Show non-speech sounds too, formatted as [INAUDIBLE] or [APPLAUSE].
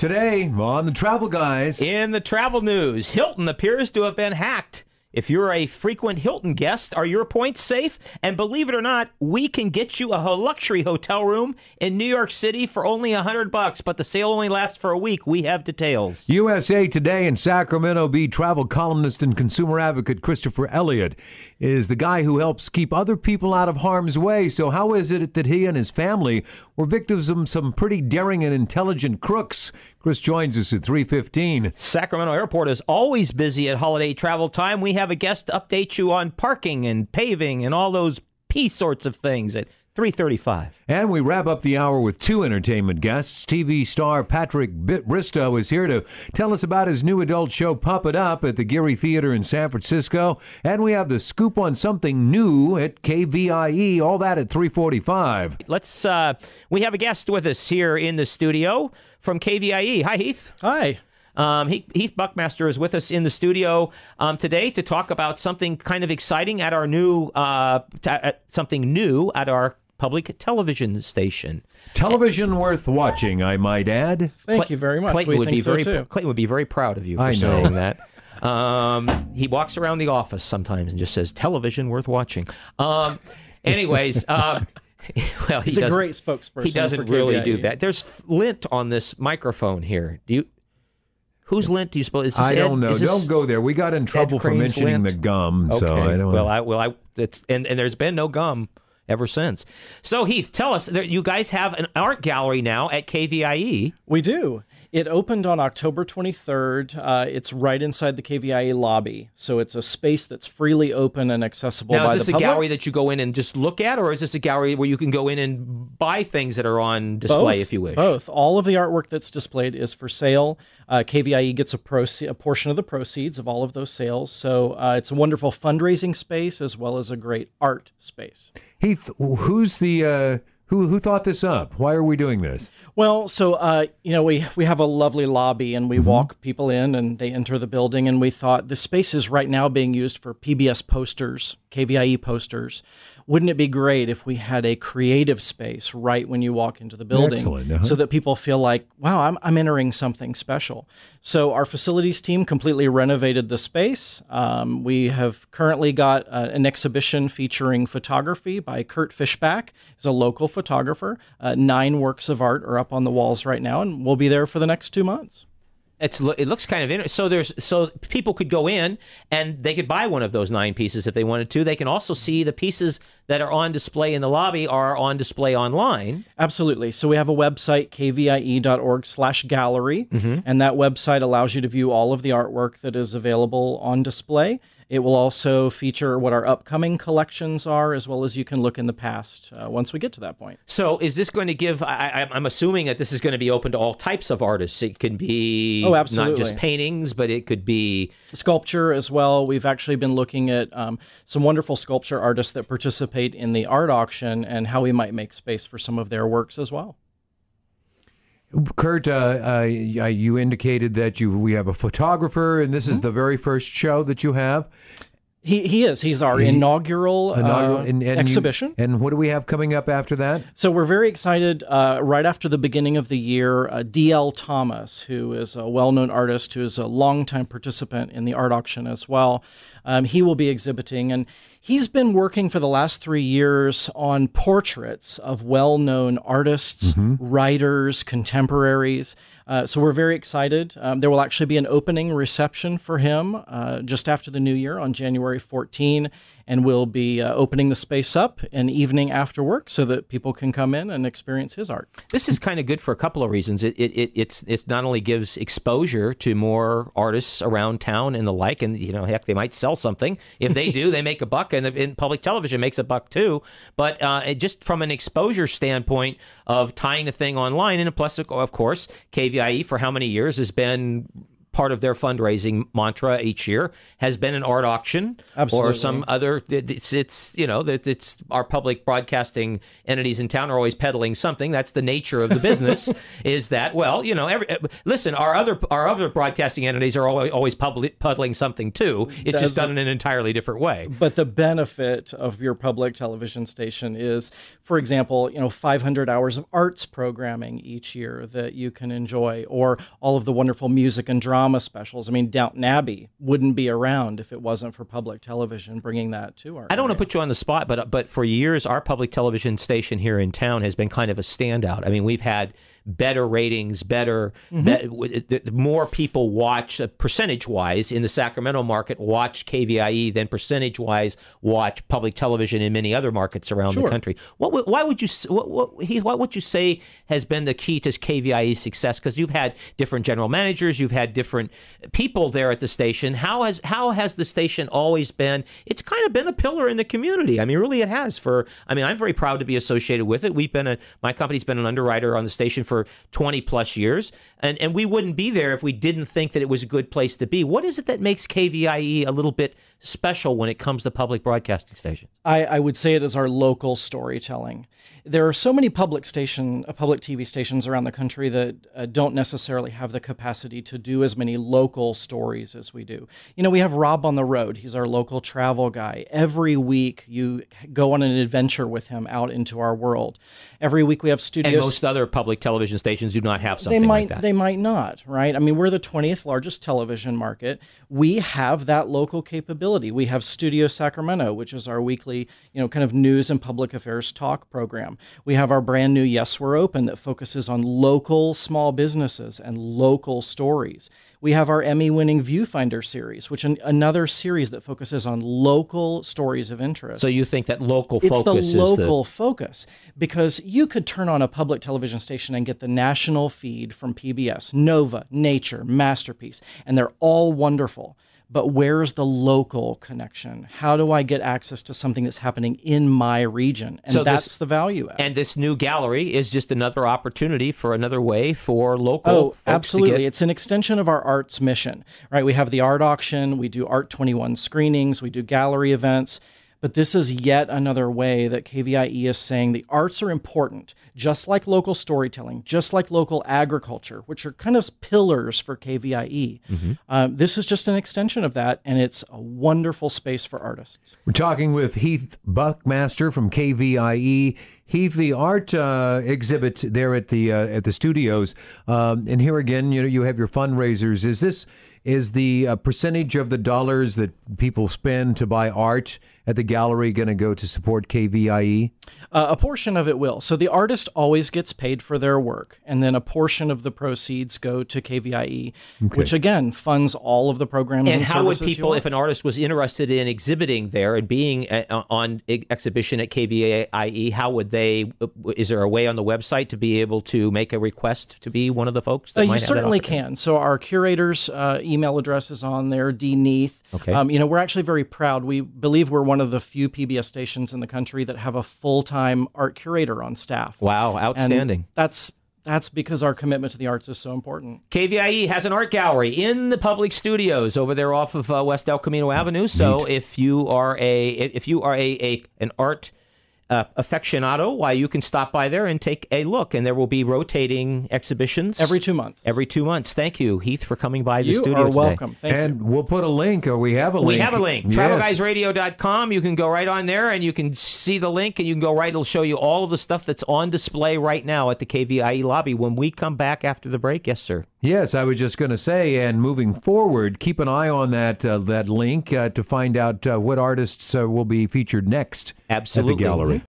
Today on the Travel Guys. In the travel news, Hilton appears to have been hacked. If you're a frequent Hilton guest, are your points safe? And believe it or not, we can get you a luxury hotel room in New York City for only 100 bucks, but the sale only lasts for a week. We have details. USA Today and Sacramento Bee travel columnist and consumer advocate Christopher Elliott is the guy who helps keep other people out of harm's way. So how is it that he and his family were victims of some pretty daring and intelligent crooks? Chris joins us at 3:15. Sacramento Airport is always busy at holiday travel time. We have a guest update you on parking and paving and all those P sorts of things at 3:35. And we wrap up the hour with two entertainment guests. TV star Patrick Bristow is here to tell us about his new adult show Pump It Up at the Geary Theater in San Francisco, and we have the scoop on something new at KVIE, all that at 3:45. Let's uh, we have a guest with us here in the studio from KVIE. Hi Heath. Hi. Um, Heath Buckmaster is with us in the studio um, today to talk about something kind of exciting at our new uh, t- at uh, something new at our public television station. Television worth watching, I might add. Thank Cl- you very much. Clayton would be so very too. Clayton would be very proud of you for I saying that. Um, he walks around the office sometimes and just says, "Television worth watching." Um, anyways. [LAUGHS] Um, [LAUGHS] well, he's a great spokesperson. He doesn't really do that. There's lint on this microphone here. Do you Whose lint do you suppose? Is I don't Ed, know. Don't go there. We got in trouble for mentioning lint? the gum, okay. so I don't. Well, I well I it's and, and there's been no gum ever since. So Heath, tell us that you guys have an art gallery now at KVIE. We do. It opened on October 23rd. Uh, it's right inside the KVIA lobby, so it's a space that's freely open and accessible. Now, is this a gallery that you go in and just look at, or is this a gallery where you can go in and buy things that are on display both, if you wish? Both. All of the artwork that's displayed is for sale. Uh, KVIE gets a, proce- a portion of the proceeds of all of those sales, so uh, it's a wonderful fundraising space as well as a great art space. Heath, who's the uh, who, who thought this up? Why are we doing this? Well, so uh, you know, we we have a lovely lobby, and we mm-hmm. walk people in, and they enter the building, and we thought the space is right now being used for PBS posters, KVIE posters wouldn't it be great if we had a creative space right when you walk into the building uh-huh. so that people feel like, wow, I'm, I'm entering something special? So, our facilities team completely renovated the space. Um, we have currently got uh, an exhibition featuring photography by Kurt Fishback. He's a local photographer. Uh, nine works of art are up on the walls right now, and we'll be there for the next two months. It's it looks kind of interesting. So there's so people could go in and they could buy one of those nine pieces if they wanted to. They can also see the pieces that are on display in the lobby are on display online. Absolutely. So we have a website kvie.org/gallery, mm-hmm. and that website allows you to view all of the artwork that is available on display. It will also feature what our upcoming collections are, as well as you can look in the past uh, once we get to that point. So, is this going to give? I, am assuming that this is going to be open to all types of artists. It can be oh, absolutely. not just paintings, but it could be sculpture as well. We've actually been looking at um, some wonderful sculpture artists that participate in the art auction and how we might make space for some of their works as well. Kurt, uh, uh, you indicated that you we have a photographer, and this mm-hmm. is the very first show that you have. He, he is. He's our he, inaugural, uh, inaugural uh, and, and exhibition. You, and what do we have coming up after that? So we're very excited. Uh, right after the beginning of the year, uh, D.L. Thomas, who is a well-known artist who is a longtime participant in the art auction as well, um, he will be exhibiting. And he's been working for the last three years on portraits of well-known artists, mm-hmm. writers, contemporaries. Uh, so we're very excited. Um, there will actually be an opening reception for him uh, just after the new year on January 14 and we'll be uh, opening the space up an evening after work so that people can come in and experience his art. This is kind of good for a couple of reasons. It, it, it it's it not only gives exposure to more artists around town and the like, and you know heck they might sell something. If they do, they make a buck, and, and public television makes a buck too. But uh, just from an exposure standpoint of tying the thing online, and plus of course KVIE for how many years has been part of their fundraising mantra each year has been an art auction Absolutely. or some other. It's, it's you know that it's our public broadcasting entities in town are always peddling something. That's the nature of the business. [LAUGHS] is that well you know every, uh, listen our other our other broadcasting entities are always, always public, peddling something too. It's just done in an entirely different way. But the benefit of your public television station is, for example, you know 500 hours of arts programming each year that you can enjoy, or all of the wonderful music and drama drama specials. I mean, Downton Abbey wouldn't be around if it wasn't for public television bringing that to our. I don't want to put you on the spot, but uh, but for years, our public television station here in town has been kind of a standout. I mean, we've had better ratings, better, mm-hmm. more people watch uh, percentage wise in the Sacramento market watch KVIE than percentage wise watch public television in many other markets around sure. the country. What, why would you what, what, what would you say has been the key to KVIE's success? Because you've had different general managers, you've had different people there at the station. How has how has the station always been? It's kind of been a pillar in the community. I mean, really, it has. For I mean, I'm very proud to be associated with it. We've been a my company's been an underwriter on the station for 20 plus years. And, and we wouldn't be there if we didn't think that it was a good place to be. What is it that makes KVIE a little bit special when it comes to public broadcasting stations? I, I would say it is our local storytelling there are so many public station, uh, public TV stations around the country that uh, don't necessarily have the capacity to do as many local stories as we do. You know, we have Rob on the road. He's our local travel guy. Every week, you go on an adventure with him out into our world. Every week, we have studios. And most other public television stations do not have something they might, like that. They might not, right? I mean, we're the 20th largest television market. We have that local capability. We have Studio Sacramento, which is our weekly, you know, kind of news and public affairs talk program program. We have our brand new Yes, We're Open that focuses on local small businesses and local stories. We have our Emmy winning Viewfinder series, which another series that focuses on local stories of interest. So you think that local it's focus is the local focus because you could turn on a public television station and get the national feed from PBS, Nova, Nature, Masterpiece, and they're all wonderful but where's the local connection? How do I get access to something that's happening in my region? And so that's this, the value add. And this new gallery is just another opportunity for another way for local. Oh, absolutely. Get... It's an extension of our arts mission, right? We have the art auction, we do Art 21 screenings, we do gallery events. But this is yet another way that KVIE is saying the arts are important, just like local storytelling, just like local agriculture, which are kind of pillars for KVIE. Mm-hmm. Um, this is just an extension of that, and it's a wonderful space for artists. We're talking with Heath Buckmaster from KVIE. Heath, the art uh, exhibit there at the uh, at the studios, um, and here again, you know, you have your fundraisers. Is this is the uh, percentage of the dollars that people spend to buy art? at the gallery going to go to support KVIE? Uh, a portion of it will. So the artist always gets paid for their work, and then a portion of the proceeds go to KVIE, okay. which again funds all of the programs. And, and how would people, if an artist was interested in exhibiting there and being uh, uh, on exhibition at KVIE, how would they? Uh, is there a way on the website to be able to make a request to be one of the folks? That uh, you certainly can. So our curators' uh, email address is on there. D Okay. Um, you know, we're actually very proud. We believe we're one of the few PBS stations in the country that have a full time art curator on staff. Wow, outstanding. And that's that's because our commitment to the arts is so important. KVIE has an art gallery in the public studios over there off of uh, West El Camino Avenue. So Neat. if you are a if you are a, a an art uh, aficionado, why you can stop by there and take a look. And there will be rotating exhibitions every two months. Every two months. Thank you, Heath, for coming by the you studio. Are today. welcome. Thank and you. we'll put a link, or we have a we link. We have a link. Yes. Travelguysradio.com. You can go right on there and you can see the link and you can go right. It'll show you all of the stuff that's on display right now at the KVIE lobby. When we come back after the break, yes, sir. Yes, I was just going to say, and moving forward, keep an eye on that uh, that link uh, to find out uh, what artists uh, will be featured next Absolutely. at the gallery.